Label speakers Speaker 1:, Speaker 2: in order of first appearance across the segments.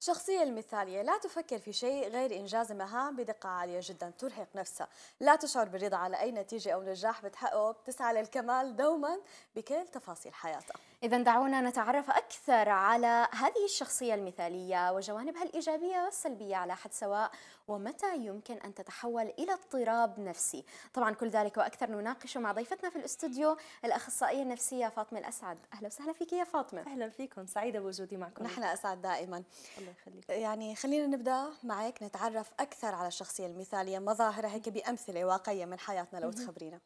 Speaker 1: الشخصية المثالية لا تفكر في شيء غير إنجاز مهام بدقة عالية جدا ترهق نفسها لا تشعر بالرضا على أي نتيجة أو نجاح بتحققه بتسعى للكمال دوما بكل تفاصيل حياتها إذا دعونا نتعرف أكثر
Speaker 2: على هذه الشخصية المثالية وجوانبها الإيجابية والسلبية على حد سواء ومتى يمكن أن تتحول إلى اضطراب نفسي طبعا كل ذلك وأكثر نناقشه مع ضيفتنا في الاستوديو الأخصائية النفسية فاطمة الأسعد أهلا وسهلا فيك يا فاطمة أهلا فيكم سعيدة
Speaker 1: بوجودي معكم نحن أسعد دائما الله يخليك يعني خلينا نبدأ معك نتعرف أكثر على الشخصية المثالية مظاهرها هيك بأمثلة واقعية من حياتنا لو تخبرينا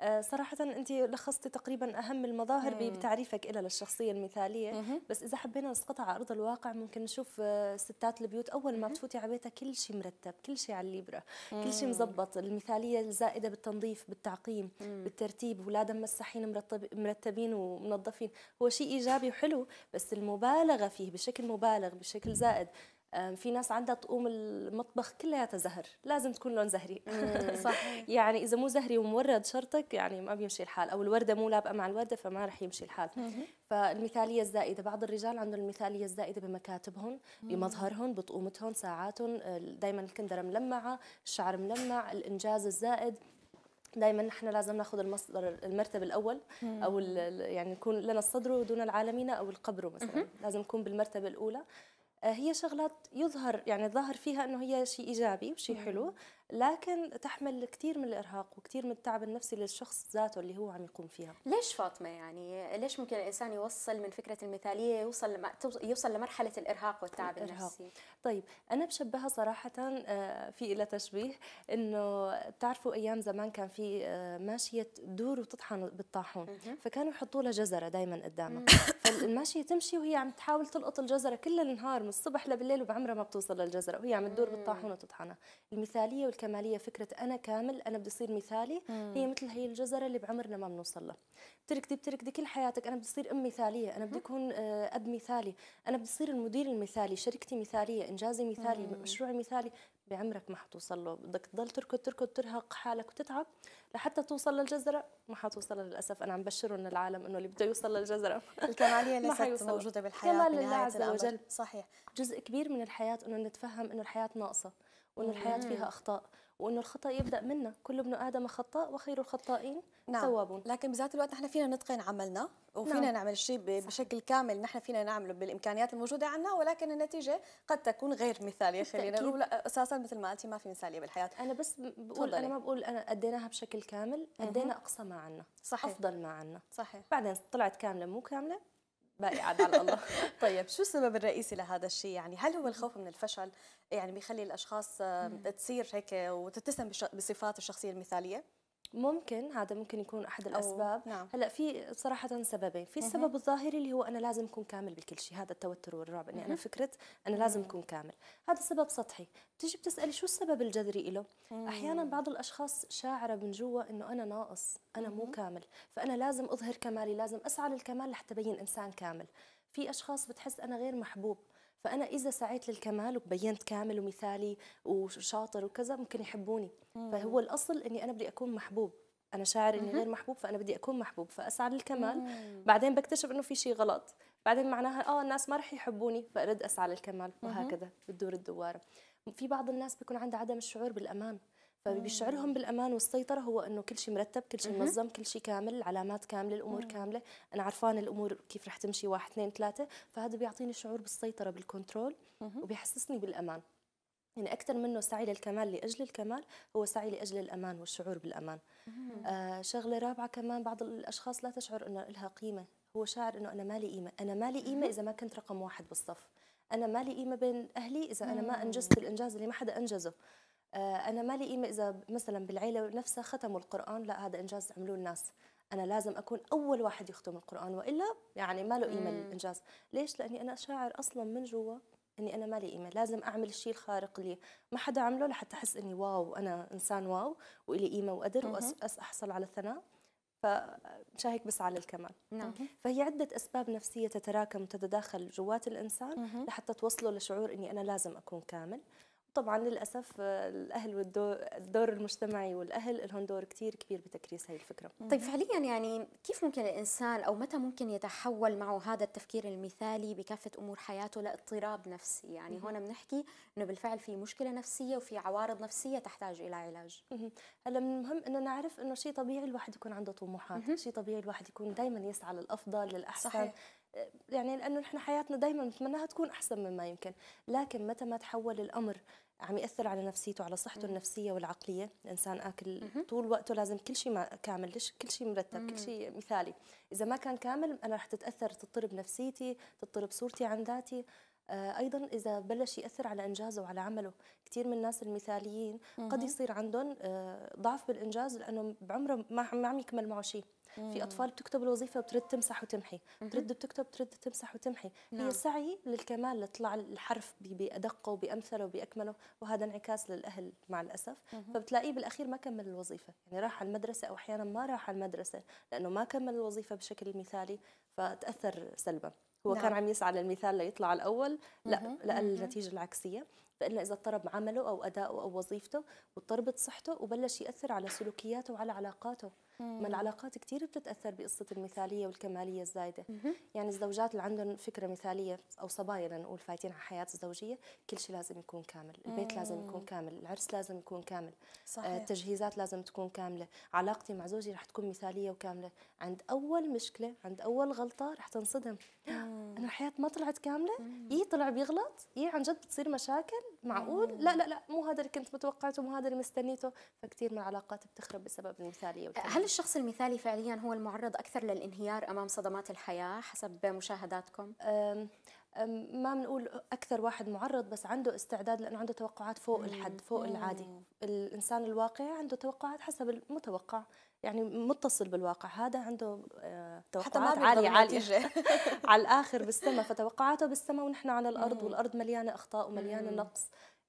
Speaker 1: آه،
Speaker 3: صراحة أنت لخصتي تقريبا أهم المظاهر بتعريف وصفك إلى للشخصية المثالية بس إذا حبينا نسقطها على أرض الواقع ممكن نشوف آه، ستات البيوت أول ما بتفوتي على بيتها كل شيء مرتب كل شيء على الليبرة كل شيء مزبط المثالية الزائدة بالتنظيف بالتعقيم بالترتيب أولادها مسحين مرتب مرتبين ومنظفين هو شيء إيجابي وحلو بس المبالغة فيه بشكل مبالغ بشكل زائد في ناس عندها تقوم المطبخ كلياتها زهر لازم تكون لون زهري صح يعني اذا مو زهري ومورد شرطك يعني ما بيمشي الحال او الورده مو لابقه مع الورده فما رح يمشي الحال فالمثاليه الزائده بعض الرجال عندهم المثاليه الزائده بمكاتبهم بمظهرهم بطقومتهم ساعاتهم دائما الكندره ملمعه الشعر ملمع الانجاز الزائد دائما نحن لازم ناخذ المصدر المرتبه الاول او يعني نكون لنا الصدر دون العالمين او القبر مثلا لازم نكون بالمرتبه الاولى آه، هي شغلات يظهر يعني ظهر فيها انه هي شيء ايجابي وشيء نعم. حلو لكن تحمل كثير من الارهاق وكثير من التعب النفسي للشخص ذاته اللي هو عم يقوم فيها
Speaker 2: ليش فاطمه يعني ليش ممكن الانسان يوصل من فكره المثاليه يوصل لما يوصل لمرحله الارهاق والتعب الإرهاق. النفسي طيب انا بشبهها صراحه
Speaker 3: آه، في لها تشبيه انه بتعرفوا ايام زمان كان في آه، ماشيه دور وتطحن بالطاحون فكانوا يحطوا لها جزره دائما قدامها فالماشيه تمشي وهي عم تحاول تلقط الجزره كل النهار من الصبح لبالليل وبعمرها ما بتوصل للجزره وهي عم تدور بالطاحون وتطحنها المثاليه الكماليه فكره انا كامل انا بدي اصير مثالي مم. هي مثل هي الجزره اللي بعمرنا ما بنوصل لها بتركدي بتركدي كل حياتك انا بدي اصير ام مثاليه انا بدي اكون آه، اب مثالي انا بدي اصير المدير المثالي شركتي مثاليه انجازي مثالي مم. مشروعي مثالي بعمرك ما حتوصل له بدك تضل تركض تركض ترهق حالك وتتعب لحتى توصل للجزرة ما حتوصل للأسف أنا عم بشرهم للعالم إنه اللي بده يوصل للجزرة الكمالية ليست موجودة بالحياة كمال لله عز وجل صحيح جزء كبير من الحياة إنه نتفهم إنه الحياة ناقصة وأن الحياة فيها أخطاء
Speaker 1: وأنه الخطأ يبدأ منا كل ابن آدم خطاء وخير الخطائين نعم. لكن بذات الوقت نحن فينا نتقن عملنا وفينا نعم. نعمل شيء بشكل كامل نحن فينا نعمله بالامكانيات الموجوده عندنا ولكن النتيجه قد تكون غير مثاليه خلينا نقول اساسا مثل ما قلتي ما في مثاليه بالحياه انا بس بقول انا ما
Speaker 3: بقول انا اديناها بشكل كامل ادينا اقصى ما
Speaker 1: عنا صحيح. افضل ما عنا صحيح بعدين طلعت كامله مو كامله باقي عاد على الله طيب شو السبب الرئيسي لهذا الشيء يعني هل هو الخوف من الفشل يعني بيخلي الاشخاص تصير هيك وتتسم بصفات الشخصيه المثاليه ممكن هذا ممكن يكون
Speaker 3: احد الاسباب نعم. هلا في صراحه سببين في السبب الظاهري اللي هو انا لازم اكون كامل بكل شيء هذا التوتر والرعب اني انا فكره انا لازم اكون كامل هذا سبب سطحي بتيجي بتسالي شو السبب الجذري له احيانا بعض الاشخاص شاعره من جوا انه انا ناقص انا مو كامل فانا لازم اظهر كمالي لازم اسعى للكمال لحتى ابين انسان كامل في اشخاص بتحس انا غير محبوب فانا اذا سعيت للكمال وبينت كامل ومثالي وشاطر وكذا ممكن يحبوني فهو الاصل اني انا بدي اكون محبوب انا شاعر اني غير محبوب فانا بدي اكون محبوب فاسعى للكمال بعدين بكتشف انه في شيء غلط بعدين معناها اه الناس ما رح يحبوني فارد اسعى للكمال وهكذا بتدور الدواره في بعض الناس بيكون عندها عدم الشعور بالامان فبيشعرهم بالامان والسيطره هو انه كل شيء مرتب كل شيء منظم كل شيء كامل العلامات كامله الامور مم. كامله انا عرفان الامور كيف رح تمشي واحد اثنين ثلاثه فهذا بيعطيني شعور بالسيطره بالكنترول وبيحسسني بالامان يعني أكثر منه سعي للكمال لأجل الكمال هو سعي لأجل الأمان والشعور بالأمان آه شغلة رابعة كمان بعض الأشخاص لا تشعر أنه لها قيمة هو شاعر أنه أنا مالي قيمة أنا مالي قيمة إذا ما كنت رقم واحد بالصف أنا مالي قيمة بين أهلي إذا أنا ما أنجزت الإنجاز اللي ما حدا أنجزه آه، انا مالي قيمه اذا مثلا بالعيله نفسها ختموا القران لا هذا انجاز عملوه الناس انا لازم اكون اول واحد يختم القران والا يعني ما له قيمه الانجاز ليش لاني انا شاعر اصلا من جوا اني انا مالي قيمه لازم اعمل الشيء الخارق لي ما حدا عمله لحتى احس اني واو انا انسان واو والي قيمه وقدر واحصل على الثناء فمشان هيك بسعى للكمال نعم. فهي عدة أسباب نفسية تتراكم وتتداخل جوات الإنسان مه. لحتى توصله لشعور إني أنا لازم أكون كامل طبعا للاسف آه، الاهل والدور المجتمعي والاهل لهم دور كثير كبير بتكريس هي الفكره طيب
Speaker 2: فعليا يعني كيف ممكن الانسان او متى ممكن يتحول معه هذا التفكير المثالي بكافه امور حياته لاضطراب نفسي يعني هون بنحكي انه بالفعل في مشكله نفسيه وفي عوارض نفسيه تحتاج الى علاج هلا من المهم انه نعرف انه شيء طبيعي الواحد يكون عنده
Speaker 3: طموحات شيء طبيعي الواحد يكون دائما يسعى للافضل للاحسن صحيح. يعني لانه نحن حياتنا دائما بنتمناها تكون احسن مما يمكن لكن متى ما تحول الامر عم ياثر على نفسيته على صحته النفسيه والعقليه الانسان اكل طول وقته لازم كل شيء كامل كل شيء مرتب كل شيء مثالي اذا ما كان كامل انا رح تتاثر تضطرب نفسيتي تضطرب صورتي عن ذاتي آه، ايضا اذا بلش ياثر على انجازه وعلى عمله كثير من الناس المثاليين قد يصير عندهم آه، ضعف بالانجاز لانه بعمره ما عم يكمل معه شيء في اطفال بتكتب الوظيفه وبترد تمسح وتمحي بترد بتكتب بترد تمسح وتمحي نعم. هي سعي للكمال لطلع الحرف بادقه وبامثله وباكمله وهذا انعكاس للاهل مع الاسف فبتلاقيه بالاخير ما كمل الوظيفه يعني راح على المدرسه او احيانا ما راح على المدرسه لانه ما كمل الوظيفه بشكل مثالي فتاثر سلبا هو نعم. كان عم يسعى للمثال ليطلع الأول لا لقى النتيجة العكسية فإلا إذا اضطرب عمله أو اداؤه أو وظيفته واضطربت صحته وبلش يأثر على سلوكياته وعلى علاقاته ما العلاقات كثير بتتاثر بقصه المثاليه والكماليه الزايده يعني الزوجات اللي عندهم فكره مثاليه او صبايا لنقول فايتين على حياه الزوجيه كل شيء لازم يكون كامل البيت لازم يكون كامل العرس لازم يكون كامل آه، صحيح. التجهيزات لازم تكون كامله علاقتي مع زوجي رح تكون مثاليه وكامله عند اول مشكله عند اول غلطه رح تنصدم انا حياتي ما طلعت كامله يي طلع بيغلط يي عن جد بتصير مشاكل معقول لا لا لا مو هذا اللي
Speaker 2: كنت متوقعته مو هذا اللي مستنيته فكثير من العلاقات بتخرب بسبب المثاليه والكاملة. هل الشخص المثالي فعليا هو المعرض اكثر للانهيار امام صدمات الحياه حسب مشاهداتكم؟ أم أم ما بنقول اكثر واحد معرض بس عنده استعداد لانه عنده توقعات فوق الحد فوق
Speaker 3: العادي الانسان الواقعي عنده توقعات حسب المتوقع يعني متصل بالواقع هذا عنده توقعات آه، حتى ما عالية عالية على الآخر بالسما فتوقعاته بالسما ونحن على الأرض والأرض مليانة أخطاء ومليانة نقص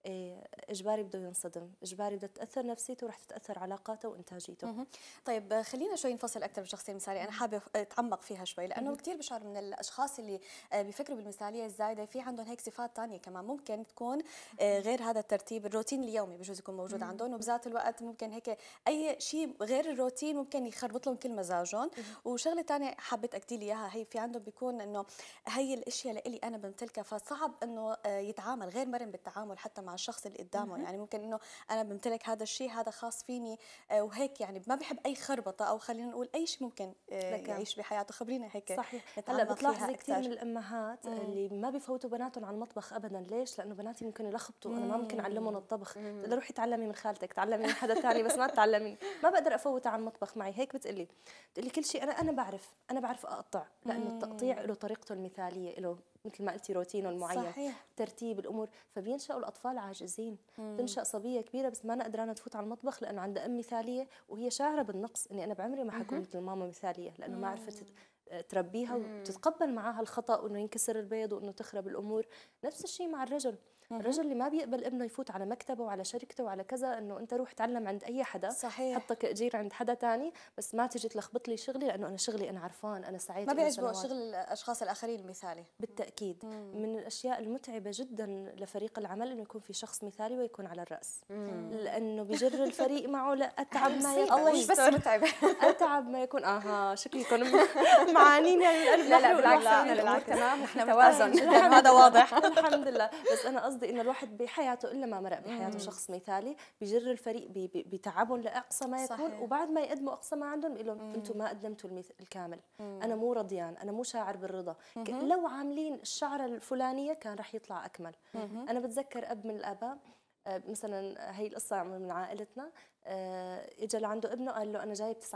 Speaker 3: إيه، اجباري بده
Speaker 1: ينصدم اجباري بده تتاثر نفسيته ورح تتاثر علاقاته وانتاجيته مم. طيب خلينا شوي نفصل اكثر بالشخصيه المثاليه انا حابه اتعمق فيها شوي لانه كثير بشعر من الاشخاص اللي آه، بيفكروا بالمثاليه الزايده في عندهم هيك صفات ثانيه كمان ممكن تكون آه، غير هذا الترتيب الروتين اليومي بجوز يكون موجود مم. عندهم وبذات الوقت ممكن هيك اي شيء غير الروتين ممكن يخربط لهم كل مزاجهم وشغله ثانيه حبيت اكد لي اياها هي في عندهم بيكون انه هي الاشياء اللي انا بمتلكها فصعب انه آه، يتعامل غير مرن بالتعامل حتى مع الشخص اللي قدامه يعني ممكن انه انا بمتلك هذا الشيء هذا خاص فيني آه، وهيك يعني ما بحب اي خربطه او خلينا نقول اي شيء ممكن آه، يعيش بحياته خبرينا هيك صحيح هلا بتلاحظي كثير من
Speaker 3: الامهات مم. اللي ما بفوتوا بناتهم على المطبخ ابدا ليش لانه بناتي ممكن يلخبطوا انا ما ممكن اعلمهم الطبخ بتقول روحي تعلمي من خالتك تعلمي من حدا ثاني بس ما تتعلمي ما بقدر افوتها على المطبخ معي هيك بتقلي بتقلي كل شيء انا انا بعرف انا بعرف اقطع لانه التقطيع له طريقته المثاليه له مثل ما قلتي روتينهم المعين صحيح. ترتيب الامور فبينشأوا الاطفال عاجزين مم. تنشأ صبيه كبيره بس ما أنا قدرانه تفوت على المطبخ لانه عندها ام مثاليه وهي شاعره بالنقص اني انا بعمري ما حكون مثل ماما مثاليه لانه مم. ما عرفت تربيها وتتقبل معاها الخطا وانه ينكسر البيض وانه تخرب الامور نفس الشيء مع الرجل الرجل اللي ما بيقبل ابنه يفوت على مكتبه وعلى شركته وعلى كذا انه انت روح تعلم عند اي حدا صحيح حطك اجير عند حدا تاني بس ما تجي تلخبط لي شغلي لانه انا شغلي انا عرفان انا سعيت ما بيعجبه شغل
Speaker 1: الاشخاص الاخرين المثالي
Speaker 3: بالتاكيد مم. من الاشياء المتعبه جدا لفريق العمل انه يكون في شخص مثالي ويكون على الراس مم. لانه بجر الفريق معه لا اتعب ما يكون الله بس متعبه اتعب ما يكون اها شكلكم معانين يعني القلب لا لا بالعكس الامور تمام وفي توازن هذا واضح الحمد لله بس انا قصدي انه الواحد بحياته الا ما مرق بحياته شخص مثالي بجر الفريق بتعبهم لاقصى ما يكون وبعد ما يقدموا اقصى ما عندهم بيقول لهم انتم ما قدمتوا الكامل انا مو رضيان انا مو شاعر بالرضا لو عاملين الشعره الفلانيه كان رح يطلع اكمل انا بتذكر اب من الاباء آه، مثلا هي القصة من عائلتنا آه، اجى لعنده ابنه قال له انا جايب 99.9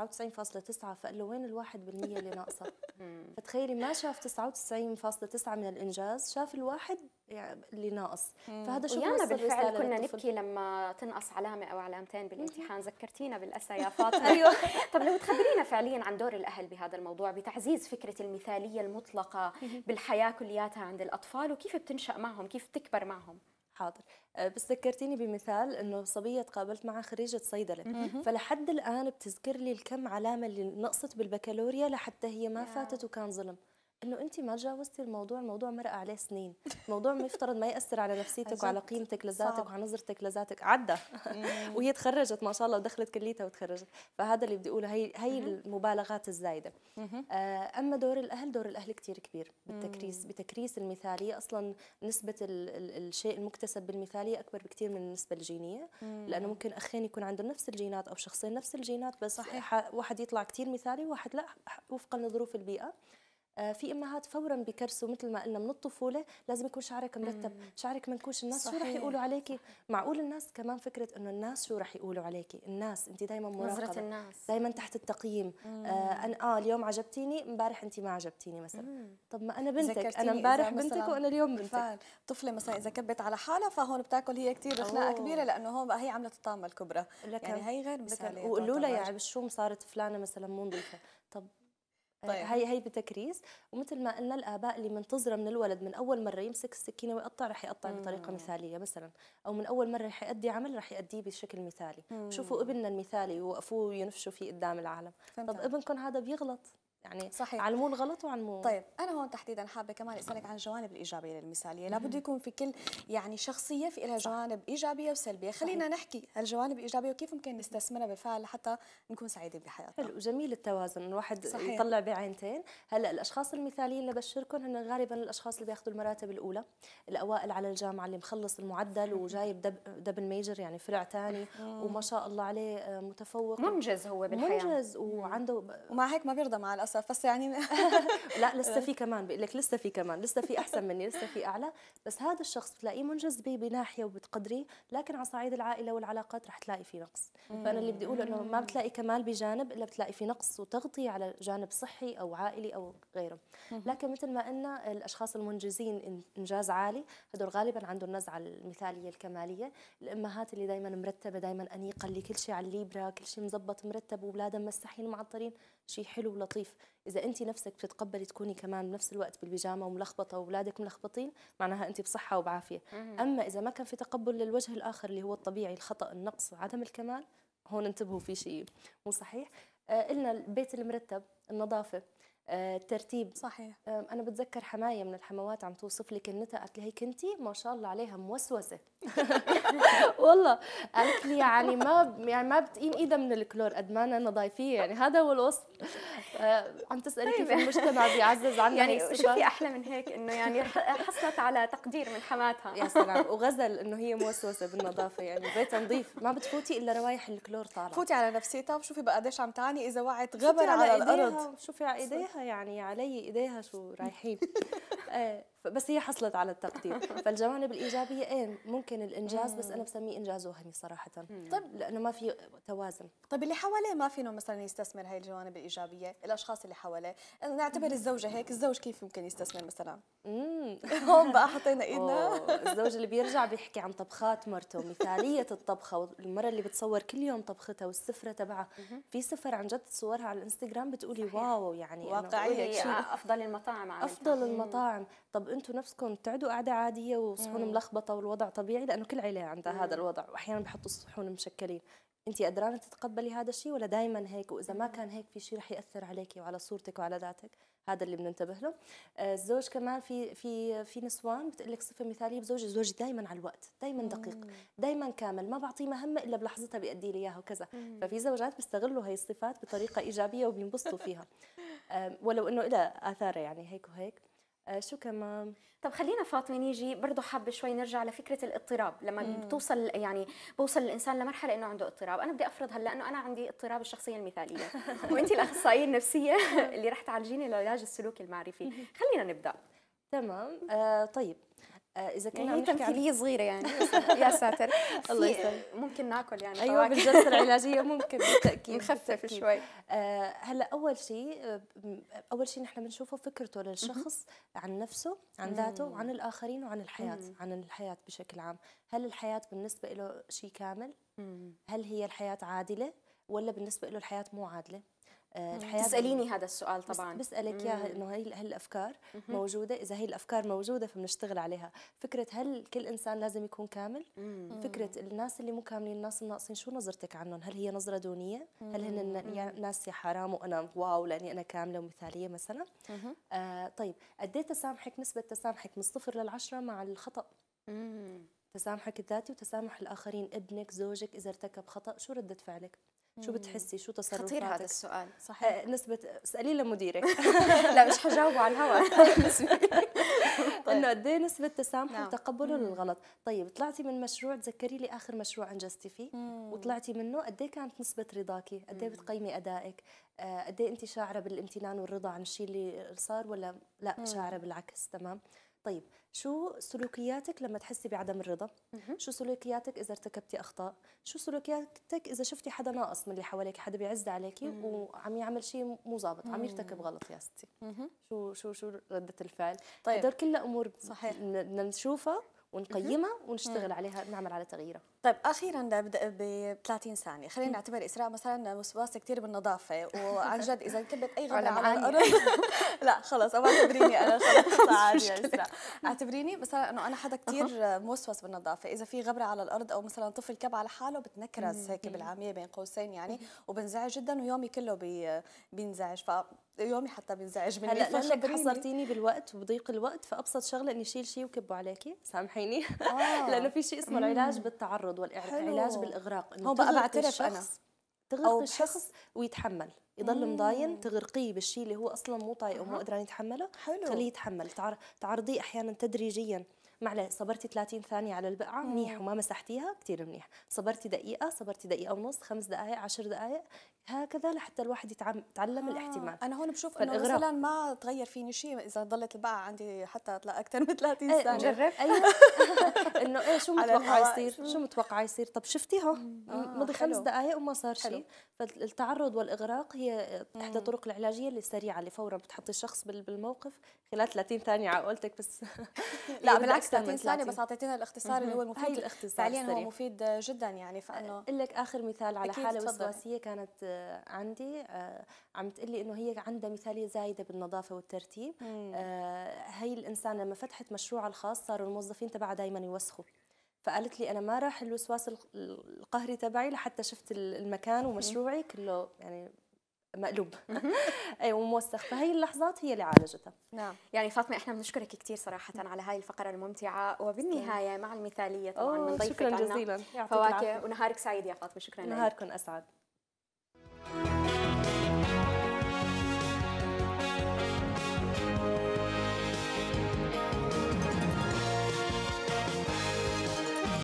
Speaker 3: فقال له وين ال 1% اللي ناقصه؟ فتخيلي ما شاف 99.9 من الانجاز شاف الواحد اللي ناقص فهذا شو ويانا بالفعل كنا
Speaker 2: نبكي لما تنقص علامه او علامتين بالامتحان ذكرتينا بالاسى يا فاطمه ايوه طب لو تخبرينا فعليا عن دور الاهل بهذا الموضوع بتعزيز فكره المثاليه المطلقه بالحياه كلياتها عند الاطفال وكيف بتنشا معهم كيف بتكبر معهم حاضر آه، بس ذكرتيني بمثال
Speaker 3: انه صبيه تقابلت معها خريجه صيدله فلحد الان بتذكر لي الكم علامه اللي نقصت بالبكالوريا لحتى هي ما فاتت وكان ظلم انه انت ما تجاوزتي الموضوع الموضوع مرق عليه سنين موضوع مفترض ما ياثر على نفسيتك وعلى قيمتك لذاتك وعلى نظرتك لذاتك عدى وهي تخرجت ما شاء الله ودخلت كليتها وتخرجت فهذا اللي بدي اقوله هي هي المبالغات الزايده آه، اما دور الاهل دور الاهل كثير كبير بالتكريس بتكريس المثاليه اصلا نسبه الشيء المكتسب بالمثاليه اكبر بكثير من النسبه الجينيه لانه ممكن اخين يكون عندهم نفس الجينات او شخصين نفس الجينات بس صحيح. واحد يطلع كثير مثالي وواحد لا وفقا لظروف البيئه آه، في امهات فورا بكرسوا مثل ما قلنا من الطفوله لازم يكون شعرك مرتب مم. شعرك منكوش الناس صحيح. شو رح يقولوا عليكي معقول الناس كمان فكره انه الناس شو رح يقولوا عليكي الناس انت دائما مراقبه نظره الناس دائما تحت التقييم آه انا اه اليوم عجبتيني امبارح انت ما عجبتيني مثلا مم.
Speaker 1: طب ما انا بنتك انا امبارح بنتك وانا اليوم بنتك فعل. طفله مثلا اذا كبت على حالها فهون بتاكل هي كثير خناقه كبيره لانه هون بقى هي عملت الطامه الكبرى يعني هي غير مثاليه وقولوا لها يعني شو صارت فلانه مثلا مو نظيفه
Speaker 3: طب طيب. هي هي بتكريس ومثل ما قلنا الاباء اللي منتظره من الولد من اول مره يمسك السكينه ويقطع رح يقطع بطريقه مثاليه مثلا او من اول مره رح يؤدي عمل رح يؤديه بشكل مثالي مم. شوفوا ابننا المثالي ووقفوه ينفشوا فيه قدام العالم فهمت. طب ابنكم
Speaker 1: هذا بيغلط يعني صحيح علمون الغلط وعلمون طيب انا هون تحديدا حابه كمان اسالك عن الجوانب الايجابيه للمثاليه لابد يكون في كل يعني شخصيه في لها جوانب ايجابيه وسلبيه خلينا صحيح. نحكي هالجوانب الايجابيه وكيف ممكن نستثمرها بالفعل حتى نكون سعيدين بحياتنا حلو جميل التوازن
Speaker 3: الواحد صحيح. يطلع بعينتين هلا الاشخاص المثاليين اللي بشركم هن غالبا الاشخاص اللي بياخذوا المراتب الاولى الاوائل على الجامعه اللي مخلص المعدل وجايب دب دبل ميجر يعني فرع ثاني وما شاء الله
Speaker 1: عليه آه، متفوق
Speaker 3: منجز هو بالحياه منجز
Speaker 1: وعنده ومع هيك ما بيرضى مع الأسف للاسف بس يعني لا لسه في
Speaker 3: كمان بقول لك لسه في كمان لسه في احسن مني لسه في اعلى بس هذا الشخص بتلاقيه منجز بي بناحيه وبتقدريه لكن على صعيد العائله والعلاقات رح تلاقي في نقص فانا اللي بدي اقوله انه ما بتلاقي كمال بجانب الا بتلاقي في نقص وتغطيه على جانب صحي او عائلي او غيره لكن مثل ما قلنا الاشخاص المنجزين انجاز عالي هدول غالبا عندهم النزعه المثاليه الكماليه الامهات اللي دائما مرتبه دائما انيقه اللي كل شيء على الليبرا كل شيء مزبط مرتب واولادها مسحين معطرين شيء حلو ولطيف اذا انت نفسك بتتقبلي تكوني كمان بنفس الوقت بالبيجامه وملخبطه واولادك ملخبطين معناها انت بصحه وبعافيه اما اذا ما كان في تقبل للوجه الاخر اللي هو الطبيعي الخطا النقص عدم الكمال هون انتبهوا في شيء مو صحيح آه، قلنا البيت المرتب النظافه آه، الترتيب صحيح انا بتذكر حمايه من الحموات عم توصف لي كنتها قالت لي هي كنتي ما شاء الله عليها موسوسه والله قالت لي يعني ما يعني ما بتقيم ايدها من الكلور قد ما انا ضايفيه يعني هذا هو الوصف
Speaker 2: آه، عم تسالي كيف طيب. المجتمع بيعزز عنا يعني شو في احلى من هيك انه يعني
Speaker 1: حصلت على تقدير من حماتها يا سلام
Speaker 3: وغزل انه هي موسوسه بالنظافه يعني بيتها نظيف
Speaker 1: ما بتفوتي الا روايح الكلور طالعه فوتي على نفسيتها وشوفي بقى قديش عم تعاني اذا وعت غبر على, على الارض
Speaker 3: شوفي على ايديها يعني علي ايديها شو رايحين ايه بس هي حصلت على التقدير فالجوانب الايجابيه ايه ممكن الانجاز بس انا بسميه انجاز وهمي صراحه
Speaker 1: طيب لانه ما في توازن طيب اللي حواليه ما فينه مثلا يستثمر هاي الجوانب الايجابيه الاشخاص اللي حواليه نعتبر الزوجه هيك الزوج كيف ممكن يستثمر مثلا هون بقى حطينا ايدنا الزوج اللي بيرجع بيحكي عن طبخات مرته مثاليه الطبخه
Speaker 3: والمره اللي بتصور كل يوم طبختها والسفره تبعها في سفر عن جد تصورها على الانستغرام بتقولي واو يعني واقعيه افضل
Speaker 2: المطاعم افضل
Speaker 3: المطاعم الان طب انتم نفسكم تعدوا قعده عاديه وصحون ملخبطه والوضع طبيعي لانه كل عيله عندها مم. هذا الوضع واحيانا بحطوا الصحون مشكلين انت قدرانه تتقبلي هذا الشيء ولا دائما هيك واذا ما كان هيك في شيء رح ياثر عليكي وعلى صورتك وعلى ذاتك هذا اللي بننتبه له آه، الزوج كمان في في في نسوان بتقول لك صفه مثاليه بزوجي زوجي دائما على الوقت دائما دقيق دائما كامل ما بعطيه مهمه الا بلحظتها بيأدي لي اياها وكذا ففي زوجات بيستغلوا هي الصفات بطريقه ايجابيه وبينبسطوا
Speaker 2: فيها آه، ولو انه لها اثار يعني هيك وهيك آه، شو كمان طب خلينا فاطمه نيجي برضه حابه شوي نرجع لفكره الاضطراب لما مم. بتوصل يعني بوصل الانسان لمرحله انه عنده اضطراب انا بدي افرض هلا انه انا عندي اضطراب الشخصيه المثاليه وانت الاخصائيه النفسيه اللي رح تعالجيني العلاج السلوكي المعرفي خلينا نبدا تمام
Speaker 3: آه طيب
Speaker 2: آه، اذا كنا يعني تمثيليه صغيره يعني يا ساتر الله يسلمك ممكن ناكل يعني ايوه بالجلسه العلاجيه
Speaker 3: ممكن بالتاكيد نخفف شوي آه هلا اول شيء آه، اول شيء نحن بنشوفه فكرته للشخص عن نفسه عن ذاته وعن الاخرين وعن الحياه عن الحياه بشكل عام هل الحياه بالنسبه له شيء كامل هل هي الحياه عادله ولا بالنسبه له الحياه مو عادله آه، الحياه تساليني هذا السؤال طبعا بسالك اياه انه هي هل الافكار موجوده اذا هي الافكار موجوده فبنشتغل عليها فكره هل كل انسان لازم يكون كامل
Speaker 2: مم. فكره
Speaker 3: الناس اللي مو كاملين الناس الناقصين شو نظرتك عنهم هل هي نظره دونيه مم. هل هن ناس يا حرام وانا واو لاني انا كامله ومثاليه مثلا آه طيب قد ايه تسامحك نسبه تسامحك من الصفر للعشره مع الخطا تسامحك الذاتي وتسامح الاخرين ابنك زوجك اذا ارتكب خطا شو رده فعلك شو بتحسي شو تصرفاتك خطير هذا
Speaker 2: السؤال صحيح آه،
Speaker 3: نسبة اسأليه لمديرك لا مش حجاوبه
Speaker 2: الهواء هوا
Speaker 3: انه طيب. قد إيه نسبة تسامحه نعم. وتقبله للغلط طيب طلعتي من مشروع تذكري لي اخر مشروع انجزتي فيه وطلعتي منه قد إيه كانت نسبة رضاكي قد إيه بتقيمي ادائك آه، قد ايه انت شاعرة بالامتنان والرضا عن الشيء اللي صار ولا لا شاعرة بالعكس تمام طيب شو سلوكياتك لما تحسي بعدم الرضا شو سلوكياتك اذا ارتكبتي اخطاء شو سلوكياتك اذا شفتي حدا ناقص من اللي حواليك حدا بيعز عليكي وعم يعمل شيء مو ظابط عم يرتكب غلط يا ستي شو شو شو رده الفعل طيب هدول كلها امور صحيح بدنا نشوفها ونقيمها ونشتغل عليها نعمل على تغييرها
Speaker 1: طيب اخيرا نبدا ب 30 ثانيه خلينا نعتبر اسراء مثلا وسواس كثير بالنظافه وعن جد اذا كبت اي غبره على الارض لا خلص او اعتبريني انا خلص عادي يا اسراء اعتبريني مثلا انه انا حدا كثير موسوس بالنظافه اذا في غبره على الارض او مثلا طفل كب على حاله بتنكرز هيك بالعاميه بين قوسين يعني وبنزعج جدا ويومي كله بي بينزعج ف يومي حتى بينزعج مني هلا لانك حصرتيني بالوقت وبضيق الوقت فابسط شغله اني
Speaker 3: شيل شيء وكبه عليكي سامحيني آه. لانه في شيء اسمه العلاج بالتعرض التمرد والعلاج بالاغراق انه هو بقى بعترف انا تغرق الشخص ويتحمل يضل مضاين تغرقيه بالشيء اللي هو اصلا مو طايقه ومو قدران يتحمله حلو خليه يتحمل تعرضيه احيانا تدريجيا معلش صبرتي 30 ثانية على البقعة منيح وما مسحتيها كثير منيح صبرتي دقيقة صبرتي دقيقة ونص خمس دقائق عشر دقائق هكذا لحتى الواحد يتعلم آه. الاحتمال انا هون بشوف انه مثلا
Speaker 1: ما تغير فيني شيء اذا ضلت البقعه عندي حتى اطلع اكثر من 30 سنه إيه، جرب ايوه
Speaker 3: انه ايه شو متوقعه يصير شو متوقعه يصير طب شفتي هو آه. مضي خمس دقائق وما صار شيء فالتعرض والاغراق هي احدى الطرق العلاجيه اللي سريعه اللي فورا بتحطي الشخص بالموقف خلال 30 ثانيه على قولتك بس لا بالعكس 30 ثانيه بس اعطيتينا الاختصار اللي هو المفيد هي الاختصار فعليا هو
Speaker 1: مفيد جدا يعني
Speaker 3: فانه لك اخر مثال على حاله وسواسيه كانت عندي آه، عم تقلي انه هي عندها مثاليه زايده بالنظافه والترتيب آه، هي الانسان لما فتحت مشروعها الخاص صاروا الموظفين تبعها دائما يوسخوا فقالت لي انا ما راح الوسواس القهري تبعي لحتى شفت المكان ومشروعي كله يعني مقلوب
Speaker 2: اي وموسخ فهي اللحظات هي اللي عالجتها نعم يعني فاطمه احنا بنشكرك كثير صراحه على هاي الفقره الممتعه وبالنهايه مع المثاليه طبعا من ضيفك شكرا جزيلا فواكه ونهارك سعيد يا فاطمه شكرا نهاركم
Speaker 3: اسعد